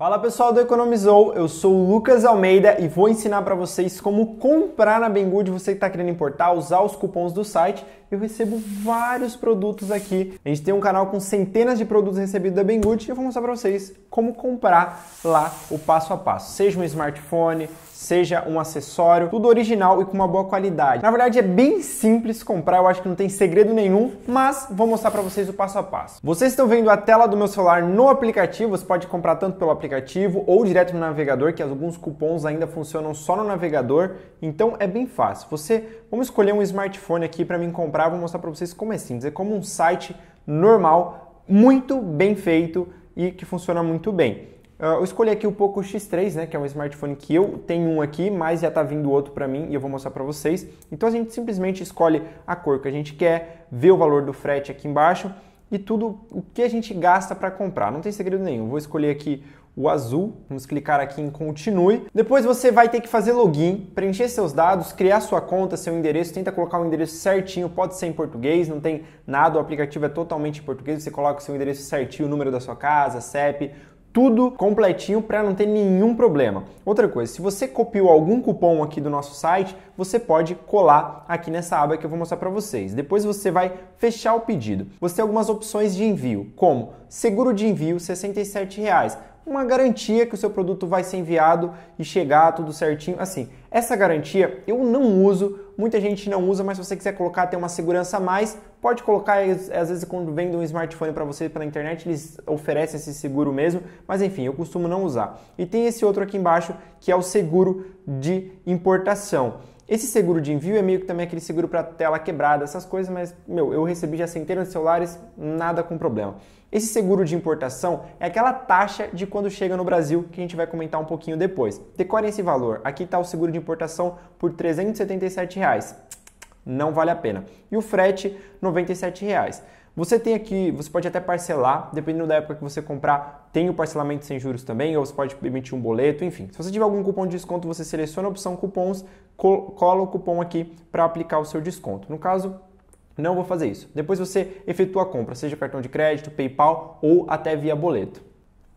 Fala pessoal do Economizou, eu sou o Lucas Almeida e vou ensinar para vocês como comprar na Bengud, você que está querendo importar, usar os cupons do site. Eu recebo vários produtos aqui. A gente tem um canal com centenas de produtos recebidos da Bengud e eu vou mostrar para vocês como comprar lá o passo a passo. Seja um smartphone, seja um acessório, tudo original e com uma boa qualidade. Na verdade é bem simples comprar, eu acho que não tem segredo nenhum, mas vou mostrar para vocês o passo a passo. Vocês estão vendo a tela do meu celular no aplicativo, você pode comprar tanto pelo aplicativo aplicativo ou direto no navegador, que alguns cupons ainda funcionam só no navegador. Então é bem fácil. Você, vamos escolher um smartphone aqui para mim comprar, vou mostrar para vocês como é simples. É como um site normal, muito bem feito e que funciona muito bem. Ah, eu escolhi aqui o Poco X3, né, que é um smartphone que eu tenho um aqui, mas já está vindo outro para mim e eu vou mostrar para vocês. Então a gente simplesmente escolhe a cor que a gente quer, vê o valor do frete aqui embaixo e tudo o que a gente gasta para comprar. Não tem segredo nenhum. Vou escolher aqui o azul. Vamos clicar aqui em continue. Depois você vai ter que fazer login, preencher seus dados, criar sua conta, seu endereço, tenta colocar o endereço certinho, pode ser em português, não tem nada, o aplicativo é totalmente em português, você coloca o seu endereço certinho, o número da sua casa, CEP, tudo completinho para não ter nenhum problema. Outra coisa, se você copiou algum cupom aqui do nosso site, você pode colar aqui nessa aba que eu vou mostrar para vocês. Depois você vai fechar o pedido. Você tem algumas opções de envio, como seguro de envio R$ 67,00. Uma garantia que o seu produto vai ser enviado e chegar tudo certinho. Assim, essa garantia eu não uso, muita gente não usa, mas se você quiser colocar, tem uma segurança a mais, pode colocar. Às vezes, quando vende um smartphone para você pela internet, eles oferecem esse seguro mesmo, mas enfim, eu costumo não usar. E tem esse outro aqui embaixo que é o seguro de importação. Esse seguro de envio é meio que também aquele seguro para tela quebrada, essas coisas, mas, meu, eu recebi já centenas de celulares, nada com problema. Esse seguro de importação é aquela taxa de quando chega no Brasil, que a gente vai comentar um pouquinho depois. Decorem esse valor. Aqui está o seguro de importação por R$ 377. Reais. Não vale a pena. E o frete, R$ 97. Reais. Você tem aqui, você pode até parcelar, dependendo da época que você comprar, tem o parcelamento sem juros também, ou você pode emitir um boleto, enfim. Se você tiver algum cupom de desconto, você seleciona a opção cupons, cola o cupom aqui para aplicar o seu desconto. No caso, não vou fazer isso. Depois você efetua a compra, seja cartão de crédito, PayPal ou até via boleto.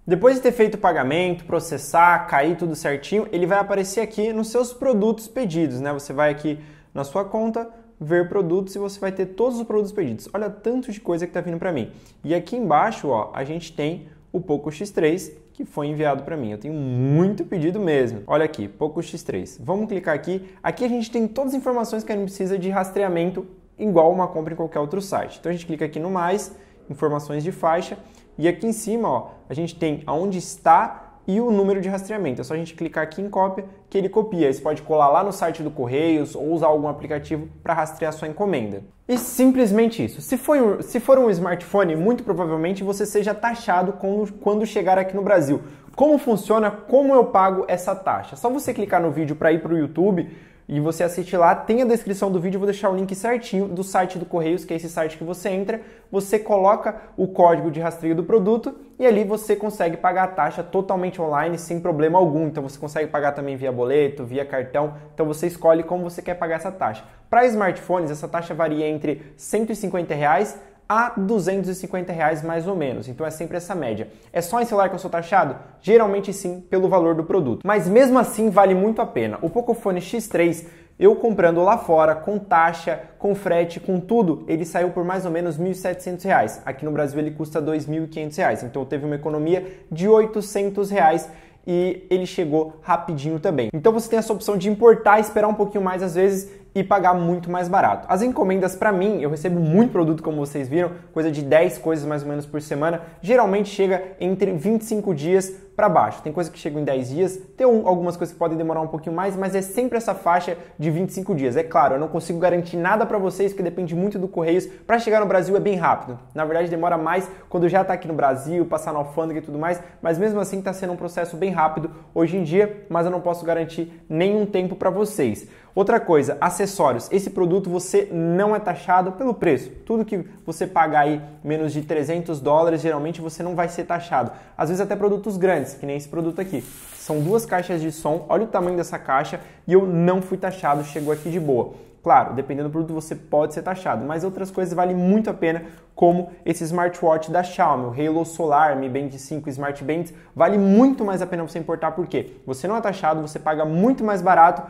Depois de ter feito o pagamento, processar, cair tudo certinho, ele vai aparecer aqui nos seus produtos pedidos, né? Você vai aqui na sua conta, ver produtos e você vai ter todos os produtos pedidos. Olha tanto de coisa que está vindo para mim. E aqui embaixo, ó, a gente tem o Poco X3 que foi enviado para mim. Eu tenho muito pedido mesmo. Olha aqui, Poco X3. Vamos clicar aqui. Aqui a gente tem todas as informações que a gente precisa de rastreamento igual uma compra em qualquer outro site. Então a gente clica aqui no mais, informações de faixa e aqui em cima, ó, a gente tem aonde está e o número de rastreamento. É só a gente clicar aqui em cópia que ele copia. Você pode colar lá no site do Correios ou usar algum aplicativo para rastrear sua encomenda. E simplesmente isso. Se for, um, se for um smartphone, muito provavelmente você seja taxado quando, quando chegar aqui no Brasil. Como funciona? Como eu pago essa taxa? É só você clicar no vídeo para ir para o YouTube e você assiste lá. Tem a descrição do vídeo, vou deixar o link certinho do site do Correios, que é esse site que você entra, você coloca o código de rastreio do produto e ali você consegue pagar a taxa totalmente online sem problema algum. Então você consegue pagar também via boleto, via cartão. Então você escolhe como você quer pagar essa taxa. Para smartphones, essa taxa varia entre R$ 150 reais a 250 reais mais ou menos. Então é sempre essa média. É só em celular que eu sou taxado? Geralmente sim, pelo valor do produto. Mas mesmo assim vale muito a pena. O Pocophone X3 eu comprando lá fora, com taxa, com frete, com tudo, ele saiu por mais ou menos R$ 1.700. Aqui no Brasil ele custa R$ 2.500. Então teve uma economia de R$ 800 reais e ele chegou rapidinho também. Então você tem essa opção de importar, esperar um pouquinho mais às vezes e pagar muito mais barato. As encomendas, para mim, eu recebo muito produto, como vocês viram, coisa de 10 coisas mais ou menos por semana. Geralmente chega entre 25 dias para baixo. Tem coisa que chega em 10 dias, tem algumas coisas que podem demorar um pouquinho mais, mas é sempre essa faixa de 25 dias. É claro, eu não consigo garantir nada para vocês, porque depende muito do Correios. Para chegar no Brasil é bem rápido. Na verdade, demora mais quando já está aqui no Brasil, passar na alfândega e tudo mais, mas mesmo assim está sendo um processo bem rápido hoje em dia, mas eu não posso garantir nenhum tempo para vocês. Outra coisa, acessórios. Esse produto você não é taxado pelo preço. Tudo que você pagar aí menos de 300 dólares, geralmente você não vai ser taxado. Às vezes até produtos grandes reais, que nem esse produto aqui. São duas caixas de som, olha o tamanho dessa caixa e eu não fui taxado, chegou aqui de boa. Claro, dependendo do produto você pode ser taxado, mas outras coisas vale muito a pena, como esse smartwatch da Xiaomi, o Halo Solar, Mi Band 5 Smart Bands, vale muito mais a pena você importar porque você não é taxado, você paga muito mais barato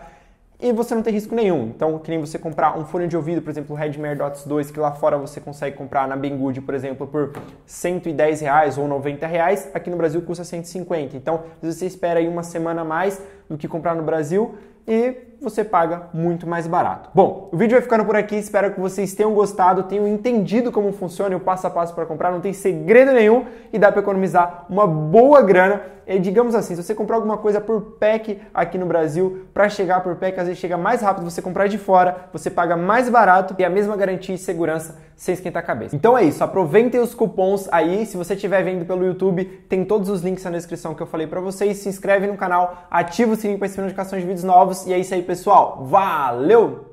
e você não tem risco nenhum. Então, que nem você comprar um fone de ouvido, por exemplo, o Redmare Dots 2, que lá fora você consegue comprar na Banggood, por exemplo, por 110 reais ou 90 reais, aqui no Brasil custa 150. Então, você espera aí uma semana a mais do que comprar no Brasil, e você paga muito mais barato. Bom, o vídeo vai ficando por aqui, espero que vocês tenham gostado, tenham entendido como funciona o passo a passo para comprar, não tem segredo nenhum e dá para economizar uma boa grana. E, digamos assim, se você comprar alguma coisa por pack aqui no Brasil, para chegar por pack às vezes chega mais rápido você comprar de fora, você paga mais barato e a mesma garantia e segurança sem esquentar a cabeça. Então é isso, aproveitem os cupons aí. Se você estiver vendo pelo YouTube, tem todos os links na descrição que eu falei para vocês. Se inscreve no canal, ativa o sininho para receber notificações de vídeos novos. E é isso aí, pessoal. Valeu!